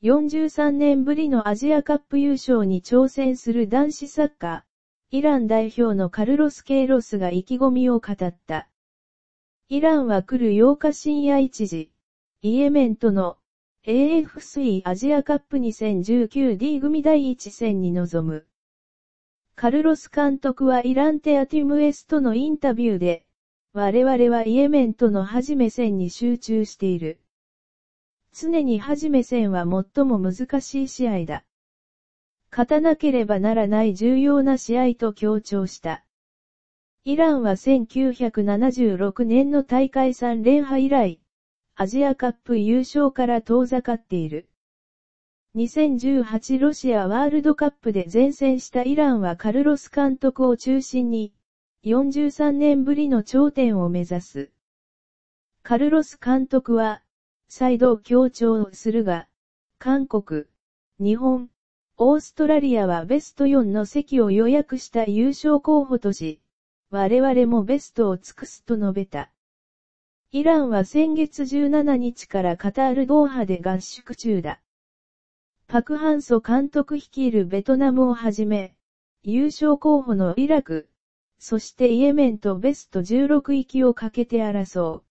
43年ぶりのアジアカップ優勝に挑戦する男子サッカー、イラン代表のカルロス・ケイロスが意気込みを語った。イランは来る8日深夜1時、イエメンとの AFC アジアカップ 2019D 組第1戦に臨む。カルロス監督はイランテアティムエスとのインタビューで、我々はイエメンとの初め戦に集中している。常に始め戦は最も難しい試合だ。勝たなければならない重要な試合と強調した。イランは1976年の大会3連覇以来、アジアカップ優勝から遠ざかっている。2018ロシアワールドカップで前線したイランはカルロス監督を中心に、43年ぶりの頂点を目指す。カルロス監督は、再度強調するが、韓国、日本、オーストラリアはベスト4の席を予約した優勝候補とし、我々もベストを尽くすと述べた。イランは先月17日からカタールドーハで合宿中だ。パクハンソ監督率いるベトナムをはじめ、優勝候補のイラク、そしてイエメンとベスト16行きをかけて争う。